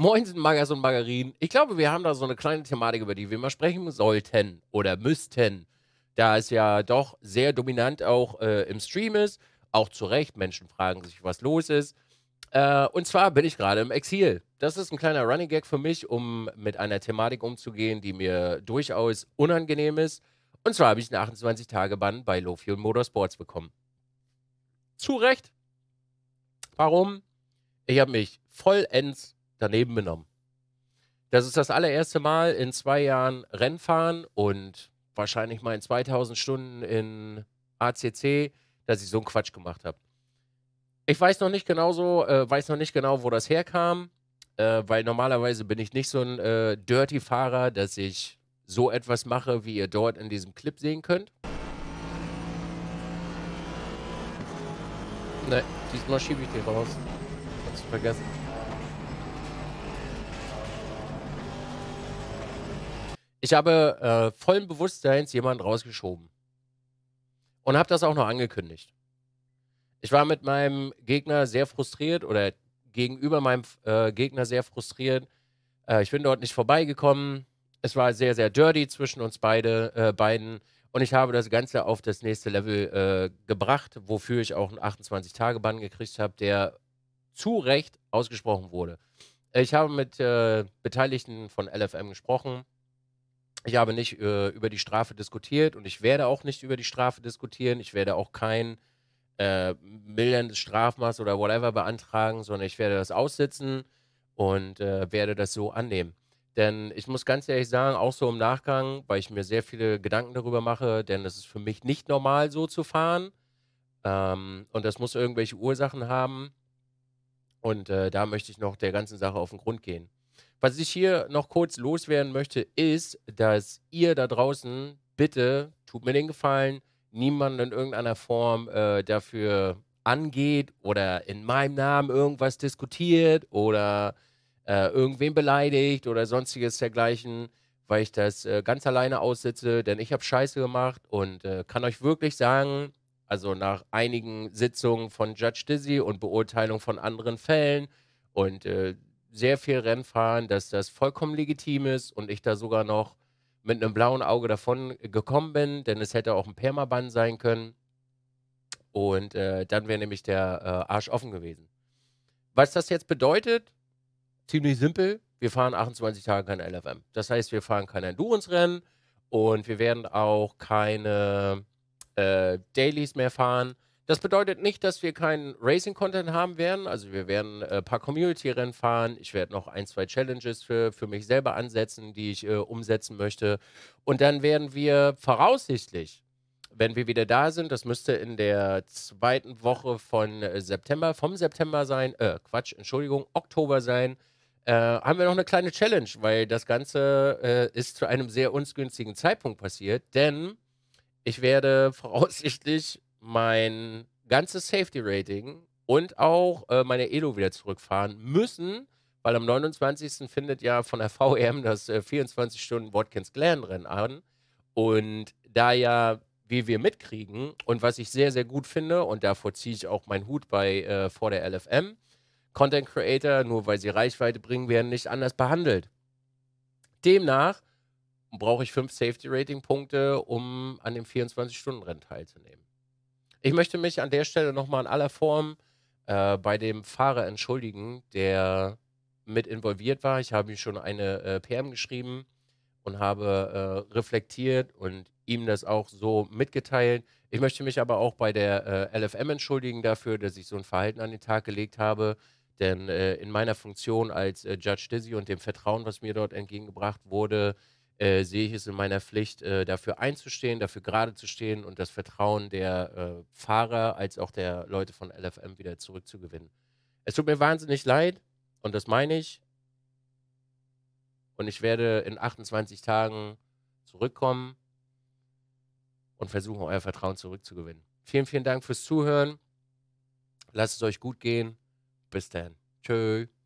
Moinsen, Magas und Margarinen. Ich glaube, wir haben da so eine kleine Thematik, über die wir mal sprechen sollten oder müssten. Da es ja doch sehr dominant auch äh, im Stream ist. Auch zu Recht, Menschen fragen sich, was los ist. Äh, und zwar bin ich gerade im Exil. Das ist ein kleiner Running Gag für mich, um mit einer Thematik umzugehen, die mir durchaus unangenehm ist. Und zwar habe ich einen 28-Tage-Bann bei Lofi und Motorsports bekommen. Zu Recht. Warum? Ich habe mich vollends daneben benommen. Das ist das allererste Mal in zwei Jahren Rennfahren und wahrscheinlich mal in 2000 Stunden in ACC, dass ich so einen Quatsch gemacht habe. Ich weiß noch nicht genau so, äh, weiß noch nicht genau, wo das herkam, äh, weil normalerweise bin ich nicht so ein äh, Dirty-Fahrer, dass ich so etwas mache, wie ihr dort in diesem Clip sehen könnt. Ne, diesmal schiebe ich die raus. Kannst du vergessen. Ich habe äh, vollen Bewusstseins jemanden rausgeschoben. Und habe das auch noch angekündigt. Ich war mit meinem Gegner sehr frustriert oder gegenüber meinem äh, Gegner sehr frustriert. Äh, ich bin dort nicht vorbeigekommen. Es war sehr, sehr dirty zwischen uns beide, äh, beiden. Und ich habe das Ganze auf das nächste Level äh, gebracht, wofür ich auch einen 28-Tage-Bann gekriegt habe, der zu Recht ausgesprochen wurde. Ich habe mit äh, Beteiligten von LFM gesprochen ich habe nicht äh, über die Strafe diskutiert und ich werde auch nicht über die Strafe diskutieren. Ich werde auch kein äh, milderndes Strafmaß oder whatever beantragen, sondern ich werde das aussitzen und äh, werde das so annehmen. Denn ich muss ganz ehrlich sagen, auch so im Nachgang, weil ich mir sehr viele Gedanken darüber mache, denn es ist für mich nicht normal, so zu fahren. Ähm, und das muss irgendwelche Ursachen haben. Und äh, da möchte ich noch der ganzen Sache auf den Grund gehen. Was ich hier noch kurz loswerden möchte, ist, dass ihr da draußen bitte, tut mir den Gefallen, niemanden in irgendeiner Form äh, dafür angeht oder in meinem Namen irgendwas diskutiert oder äh, irgendwen beleidigt oder sonstiges dergleichen, weil ich das äh, ganz alleine aussitze, denn ich habe Scheiße gemacht und äh, kann euch wirklich sagen, also nach einigen Sitzungen von Judge Dizzy und Beurteilung von anderen Fällen und äh, sehr viel Rennen fahren, dass das vollkommen legitim ist und ich da sogar noch mit einem blauen Auge davon gekommen bin, denn es hätte auch ein Permaban sein können. Und äh, dann wäre nämlich der äh, Arsch offen gewesen. Was das jetzt bedeutet, ziemlich simpel, wir fahren 28 Tage kein LFM. Das heißt, wir fahren kein Endurance-Rennen und wir werden auch keine äh, Dailies mehr fahren. Das bedeutet nicht, dass wir keinen Racing-Content haben werden. Also wir werden äh, ein paar Community-Rennen fahren. Ich werde noch ein, zwei Challenges für, für mich selber ansetzen, die ich äh, umsetzen möchte. Und dann werden wir voraussichtlich, wenn wir wieder da sind, das müsste in der zweiten Woche von äh, September, vom September sein, äh, Quatsch, Entschuldigung, Oktober sein, äh, haben wir noch eine kleine Challenge, weil das Ganze ist zu einem sehr ungünstigen Zeitpunkt passiert, denn ich werde voraussichtlich mein ganzes Safety-Rating und auch äh, meine Elo wieder zurückfahren müssen, weil am 29. findet ja von der VM e das äh, 24-Stunden-Watkins-Glen-Rennen an. Und da ja, wie wir mitkriegen und was ich sehr, sehr gut finde, und davor ziehe ich auch meinen Hut bei äh, vor der LFM, Content Creator, nur weil sie Reichweite bringen, werden nicht anders behandelt. Demnach brauche ich fünf Safety-Rating-Punkte, um an dem 24-Stunden-Rennen teilzunehmen. Ich möchte mich an der Stelle nochmal in aller Form äh, bei dem Fahrer entschuldigen, der mit involviert war. Ich habe ihm schon eine äh, PM geschrieben und habe äh, reflektiert und ihm das auch so mitgeteilt. Ich möchte mich aber auch bei der äh, LFM entschuldigen dafür, dass ich so ein Verhalten an den Tag gelegt habe. Denn äh, in meiner Funktion als äh, Judge Dizzy und dem Vertrauen, was mir dort entgegengebracht wurde, äh, sehe ich es in meiner Pflicht, äh, dafür einzustehen, dafür gerade zu stehen und das Vertrauen der äh, Fahrer als auch der Leute von LFM wieder zurückzugewinnen. Es tut mir wahnsinnig leid und das meine ich. Und ich werde in 28 Tagen zurückkommen und versuchen, euer Vertrauen zurückzugewinnen. Vielen, vielen Dank fürs Zuhören. Lasst es euch gut gehen. Bis dann. Tschö.